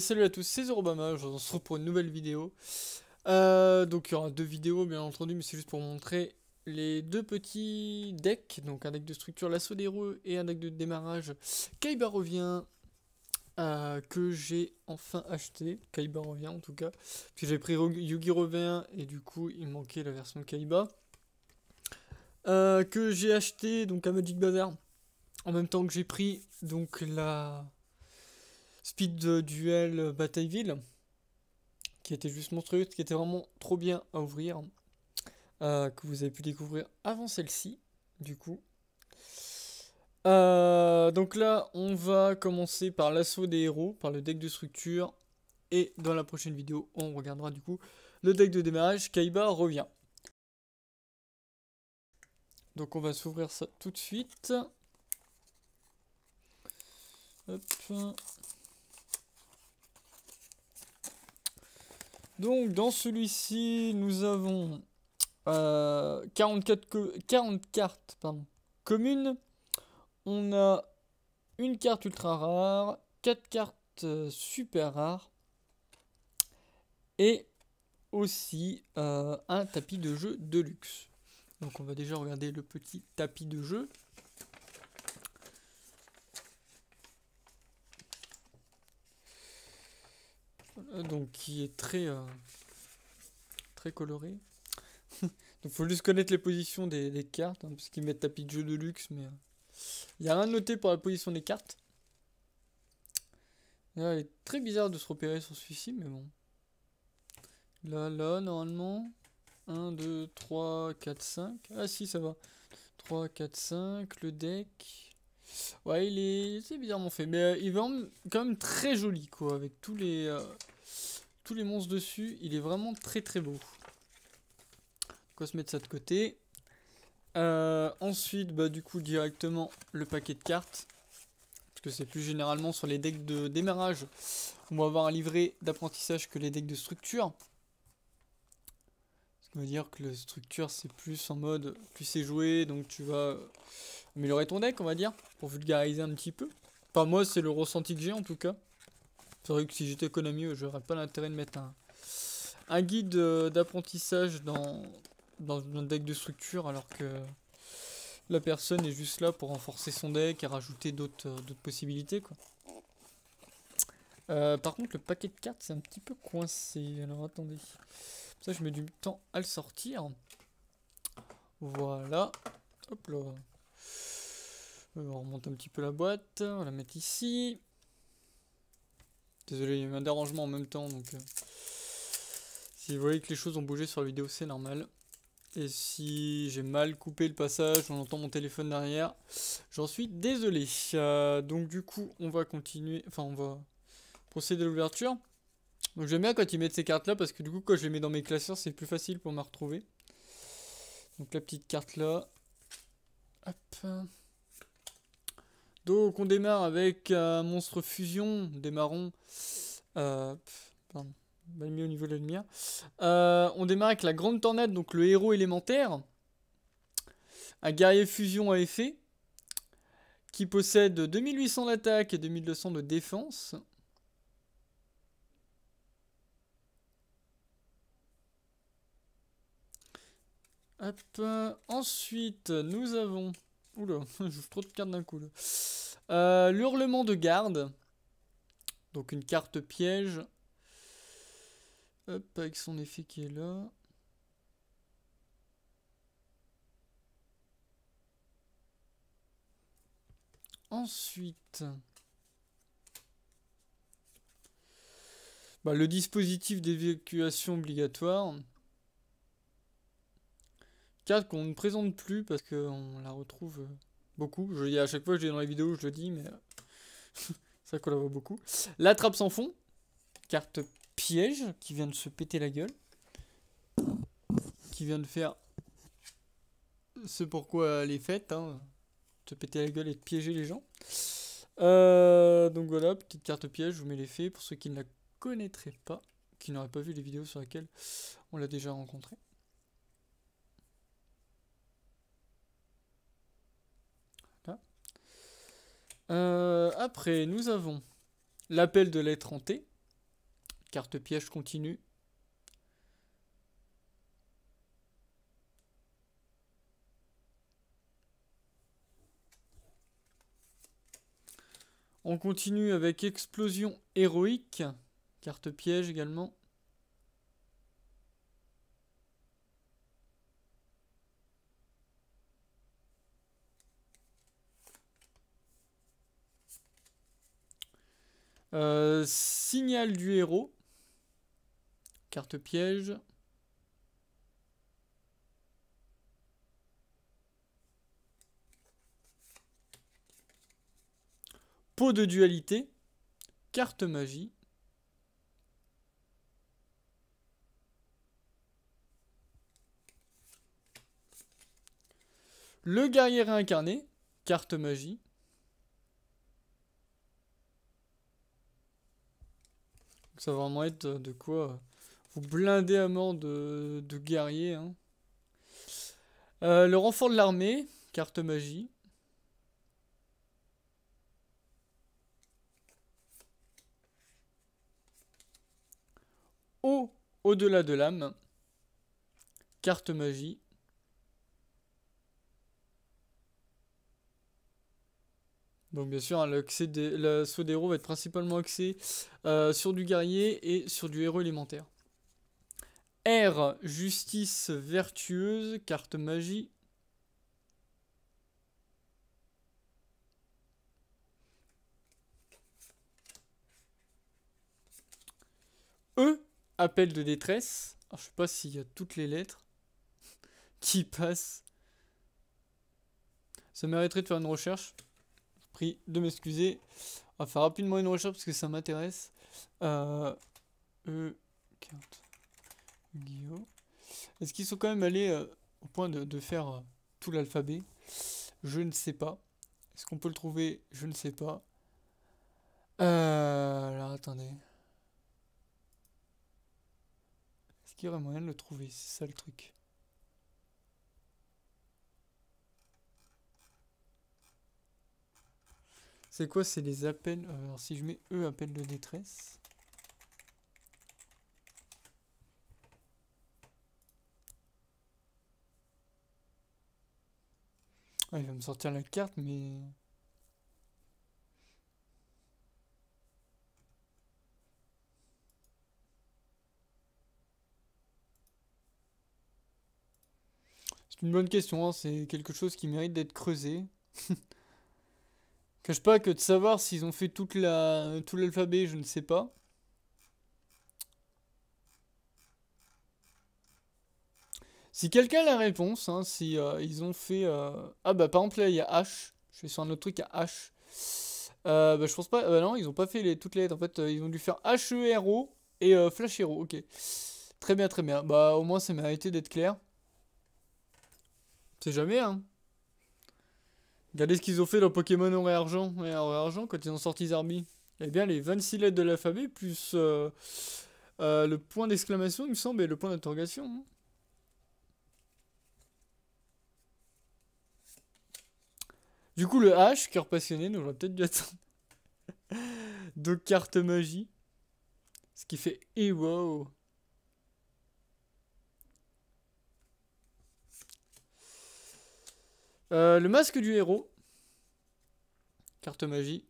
salut à tous, c'est Zorobama, je vous retrouve pour une nouvelle vidéo. Euh, donc il y aura deux vidéos bien entendu, mais c'est juste pour montrer les deux petits decks. Donc un deck de structure l'assaut des roues et un deck de démarrage. Kaiba revient, euh, que j'ai enfin acheté. Kaiba revient en tout cas. Puis j'ai pris Yugi revient et du coup il manquait la version Kaiba. Euh, que j'ai acheté donc à Magic Bazaar. En même temps que j'ai pris donc la speed duel Batailleville, qui était juste monstrueux, qui était vraiment trop bien à ouvrir, euh, que vous avez pu découvrir avant celle-ci, du coup. Euh, donc là, on va commencer par l'assaut des héros, par le deck de structure, et dans la prochaine vidéo, on regardera du coup le deck de démarrage, Kaiba revient. Donc on va s'ouvrir ça tout de suite. Hop. Donc, dans celui-ci, nous avons 40 euh, cartes communes. On a une carte ultra rare, 4 cartes euh, super rares. Et aussi euh, un tapis de jeu de luxe. Donc on va déjà regarder le petit tapis de jeu. Euh, donc qui est très euh, très coloré. donc faut juste connaître les positions des, cartes, hein, parce qu'ils mettent tapis de jeu de luxe, mais il euh, n'y a rien de noté pour la position des cartes. Là, il est très bizarre de se repérer sur celui-ci, mais bon. Là, là, normalement. 1, 2, 3, 4, 5. Ah si, ça va. 3, 4, 5, le deck. Ouais, il est, c'est bizarrement fait, mais euh, il est quand même très joli, quoi, avec tous les, euh, tous les monstres dessus. Il est vraiment très très beau. On va se mettre ça de côté. Euh, ensuite, bah, du coup, directement le paquet de cartes. Parce que c'est plus généralement sur les decks de démarrage. On va avoir un livret d'apprentissage que les decks de structure veut dire que la structure c'est plus en mode plus c'est joué donc tu vas euh, améliorer ton deck on va dire pour vulgariser un petit peu. Enfin moi c'est le ressenti que j'ai en tout cas. C'est vrai que si j'étais je euh, j'aurais pas l'intérêt de mettre un, un guide euh, d'apprentissage dans, dans un deck de structure alors que la personne est juste là pour renforcer son deck et rajouter d'autres possibilités quoi. par contre le paquet de cartes c'est un petit peu coincé alors attendez je mets du temps à le sortir. Voilà. Hop là. On remonte un petit peu la boîte. On la mettre ici. Désolé, il y a un dérangement en même temps. Donc, euh, si vous voyez que les choses ont bougé sur la vidéo, c'est normal. Et si j'ai mal coupé le passage, on entend mon téléphone derrière. J'en suis désolé. Euh, donc du coup, on va continuer. Enfin, on va procéder à l'ouverture. Donc j'aime bien quand ils mettent ces cartes là parce que du coup quand je les mets dans mes classeurs c'est plus facile pour me retrouver. Donc la petite carte là. Donc on démarre avec un euh, monstre fusion, démarrons. Euh, pardon, le au niveau de la lumière. Euh, on démarre avec la grande tornade, donc le héros élémentaire. Un guerrier fusion à effet. Qui possède 2800 d'attaque et 2200 de défense. Hop. Euh, ensuite, nous avons... Oula, j'ouvre trop de cartes d'un coup. Là. Euh, L'hurlement de garde. Donc une carte piège. Hop, avec son effet qui est là. Ensuite... Bah, le dispositif d'évacuation obligatoire carte qu'on ne présente plus parce qu'on la retrouve euh, beaucoup. Je dis à chaque fois, je dis dans les vidéos, je le dis, mais c'est vrai qu'on la voit beaucoup. La trappe sans fond, carte piège qui vient de se péter la gueule, qui vient de faire ce pourquoi elle est faite, hein, Se péter la gueule et de piéger les gens. Euh, donc voilà, petite carte piège, je vous mets les faits pour ceux qui ne la connaîtraient pas, qui n'auraient pas vu les vidéos sur lesquelles on l'a déjà rencontrée. Euh, après, nous avons l'appel de lettre en T. Carte piège continue. On continue avec explosion héroïque. Carte piège également. Euh, signal du héros. Carte piège. Pot de dualité. Carte magie. Le guerrier réincarné, carte magie. ça va vraiment être de quoi euh, vous blinder à mort de, de guerriers. Hein. Euh, le renfort de l'armée, carte magie. Au, au-delà de l'âme, carte magie. Donc bien sûr, hein, le, des, saut va être principalement axé euh, sur du guerrier et sur du héros élémentaire. R, justice vertueuse, carte magie. E, appel de détresse. Alors, je sais pas s'il y a toutes les lettres qui passent. Ça mériterait de faire une recherche de m'excuser. On va faire rapidement une recherche parce que ça m'intéresse. Euh, e Est-ce qu'ils sont quand même allés euh, au point de, faire euh, tout l'alphabet Je ne sais pas. Est-ce qu'on peut le trouver Je ne sais pas. alors attendez. Est-ce qu'il y aurait moyen de le trouver C'est ça le truc. C'est quoi C'est les appels. Euh, alors si je mets E, appel de détresse. Ah, il va me sortir la carte, mais... C'est une bonne question, hein. c'est quelque chose qui mérite d'être creusé. Cache pas que de savoir s'ils ont fait toute la, tout l'alphabet, je ne sais pas. Si quelqu'un a la réponse, hein, si euh, ils ont fait... Euh, ah bah par exemple là, il y a H. Je vais sur un autre truc à H. Euh, bah, je pense pas... Bah non, ils ont pas fait les, toutes les lettres. En fait, ils ont dû faire H-E-R-O et Flash Hero. Ok. Très bien, très bien. Bah au moins ça m'a arrêté d'être clair. C'est jamais, hein. Regardez ce qu'ils ont fait dans Pokémon Or et Argent. Or Argent, quand ils ont sorti Zarbi. Eh bien, les 26 lettres de l'alphabet, plus euh, euh, le point d'exclamation, il me semble, et le point d'interrogation. Du coup, le H, cœur passionné, nous va peut-être dû attendre. Deux cartes magie. Ce qui fait et eh, wow. Euh, le masque du héros. Carte magie.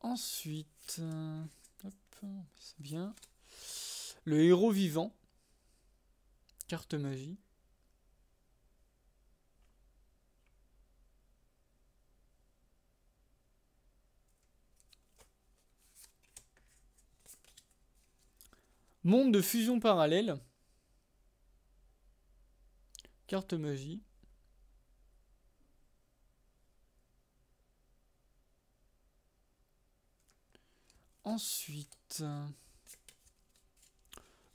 Ensuite, c'est euh, bien. Le héros vivant. Carte magie. Monde de fusion parallèle. Carte magie. Ensuite,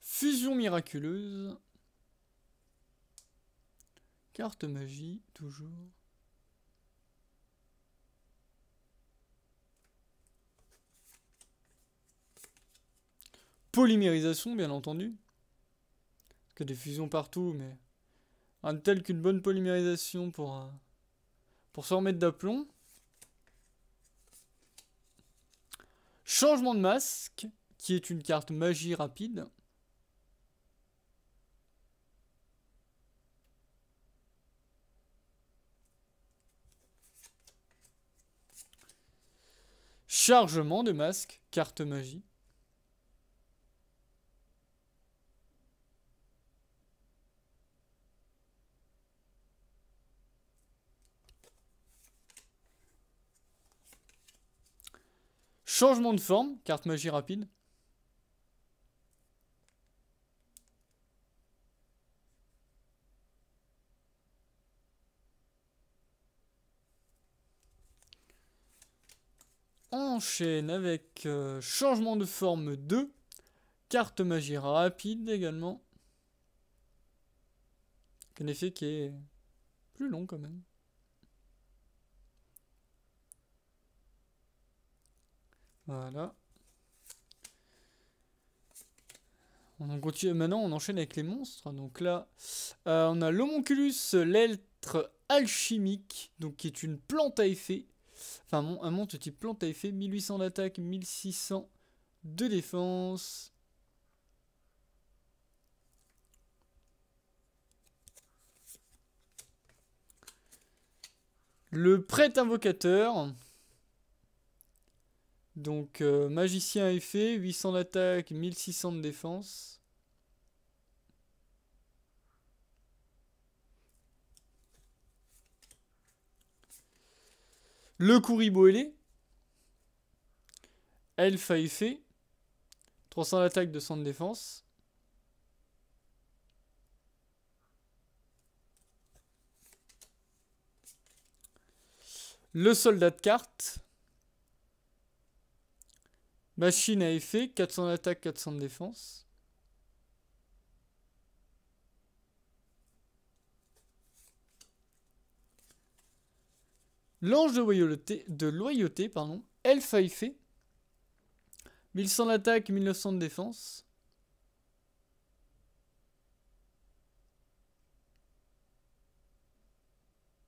fusion miraculeuse. Carte magie, toujours. polymérisation, bien entendu. que des fusions partout, mais un tel qu'une bonne polymérisation pour, pour se remettre d'aplomb. Changement de masque, qui est une carte magie rapide. Chargement de masque, carte magie. Changement de forme, carte magie rapide. enchaîne avec euh, changement de forme 2, carte magie rapide également. Un effet qui est plus long quand même. Voilà. On continue maintenant, on enchaîne avec les monstres. Donc là, euh, on a l'homonculus, l'être alchimique, donc qui est une plante à effet. Enfin, un monstre type plante à effet, 1800 d'attaque, 1600 de défense. Le prêtre invocateur, donc, euh, magicien magicien effet, 800 d'attaque, 1600 de défense. Le Kuribo ailé. Elf à effet, 300 d'attaque, 200 de défense. Le soldat de carte. Machine à effet, 400 d'attaque, 400 de défense. L'ange de loyauté, de loyauté pardon, elfe à effet, 1100 d'attaque, 1900 de défense.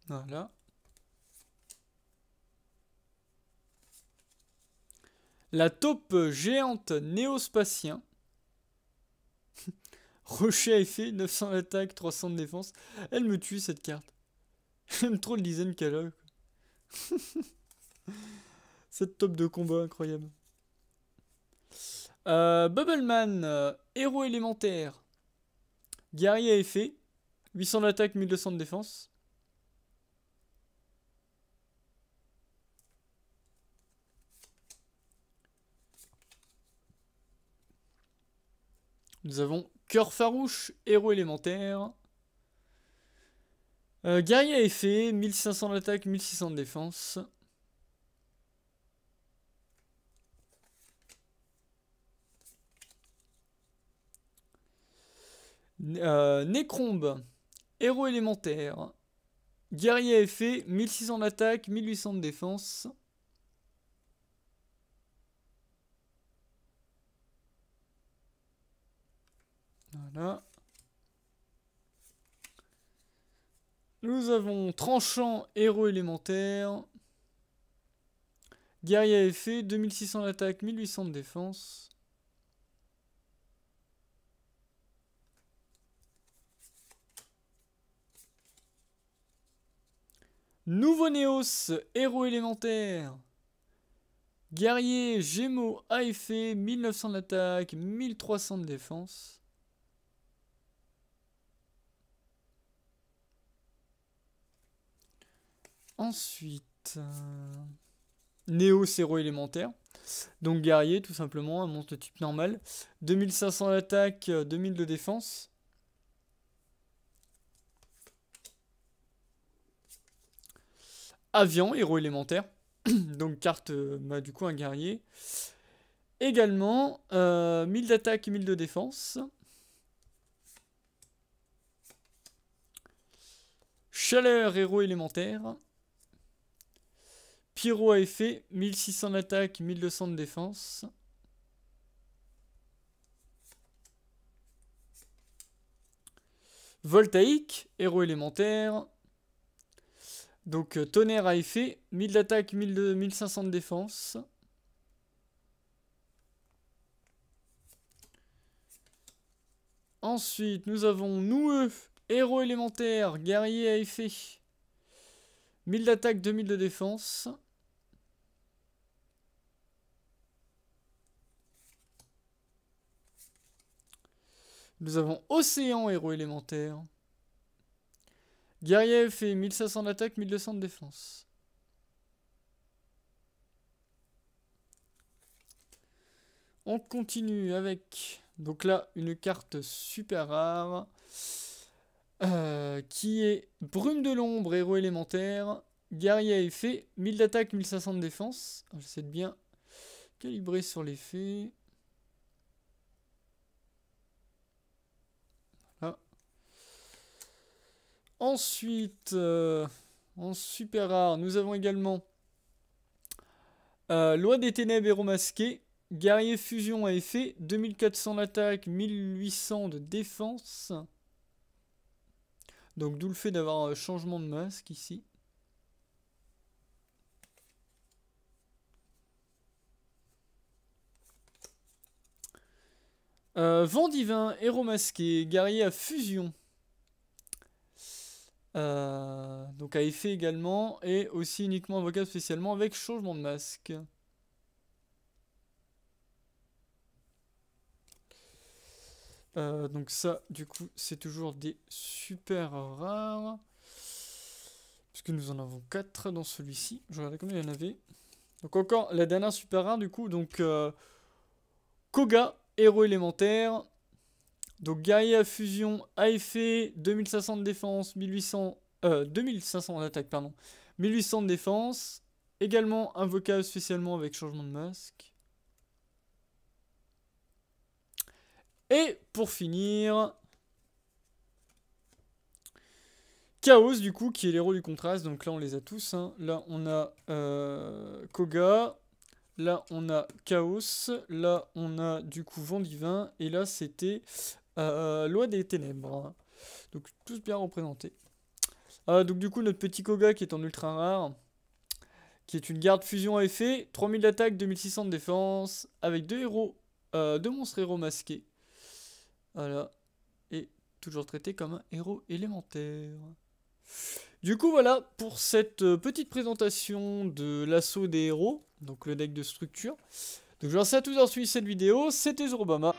Voilà. La taupe géante néospatien. Rocher à effet, 900 d'attaque, 300 de défense. Elle me tue cette carte. J'aime trop le dizaine qu'elle a. cette taupe de combat incroyable. Euh, Bubbleman, euh, héros élémentaire. Guerrier à effet, 800 d'attaque, 1200 de défense. Nous avons Cœur farouche, héros élémentaire. Euh, guerrier à effet, 1500 d'attaque, 1600 de défense. Nécrombe, euh, héros élémentaire. Guerrier à effet, 1600 d'attaque, 1800 de défense. Nous avons tranchant, héros élémentaire. Guerrier à effet, 2600 d'attaque, 1800 de défense. Nouveau Néos, héros élémentaire. Guerrier, gémeaux à effet, 1900 d'attaque, 1300 de défense. Ensuite, euh, Néo élémentaire. Donc guerrier, tout simplement, un monstre type normal. 2500 d'attaque, 2000 de défense. avion héros élémentaire. Donc carte, euh, bah, du coup, un guerrier. Également, 1000 d'attaque, 1000 de défense. Chaleur, héros élémentaire. Pyro à effet, 1600 d'attaque, 1200 de défense. Voltaïque, héros élémentaire. Donc euh, tonnerre à effet, 1000 d'attaque, 1500 de défense. Ensuite, nous avons nous, héros élémentaire, guerrier à effet. 1000 d'attaque, 2000 de défense. Nous avons Océan, héros élémentaire. Guerrier fait 1500 d'attaque, 1200 de défense. On continue avec, donc là, une carte super rare, euh, qui est Brume de l'ombre, héros élémentaire, guerrier effet, 1000 d'attaque, 1500 de défense. Ah, j'essaie de bien calibrer sur l'effet. Ensuite, euh, en super rare, nous avons également euh, Loi des ténèbres héros masqués, Guerrier fusion à effet, 2400 d'attaque, 1800 de défense. Donc d'où le fait d'avoir un changement de masque ici. Euh, vent divin, héros masqué, guerrier à fusion. Euh, donc à effet également, et aussi uniquement invocable spécialement avec changement de masque. Euh, donc ça, du coup, c'est toujours des super rares. Puisque nous en avons 4 dans celui-ci. Je regardais combien il y en avait. Donc encore la dernière super rare, du coup. Donc euh, Koga, héros élémentaire. Donc guerrier à fusion, a effet, 2500 de défense, 1800, 2500 d'attaque, pardon, 1800 de défense. Également invocable spécialement avec changement de masque. Et pour finir, Chaos du coup qui est l'héros du contraste. Donc là on les a tous. Hein. Là on a euh, Koga. Là on a Chaos. Là on a du coup Divin Et là c'était euh, euh, Loi des ténèbres. Hein. Donc tous bien représentés. Euh, donc du coup notre petit Koga qui est en ultra rare. Qui est une garde fusion à effet. 3000 d'attaque, 2600 de défense. Avec deux héros. deux monstres héros masqués. Voilà. Et toujours traité comme un héros élémentaire. Du coup, voilà pour cette petite présentation de l'assaut des héros, donc le deck de structure. Donc je vous remercie à tous d'avoir suivi cette vidéo, c'était Zorobama.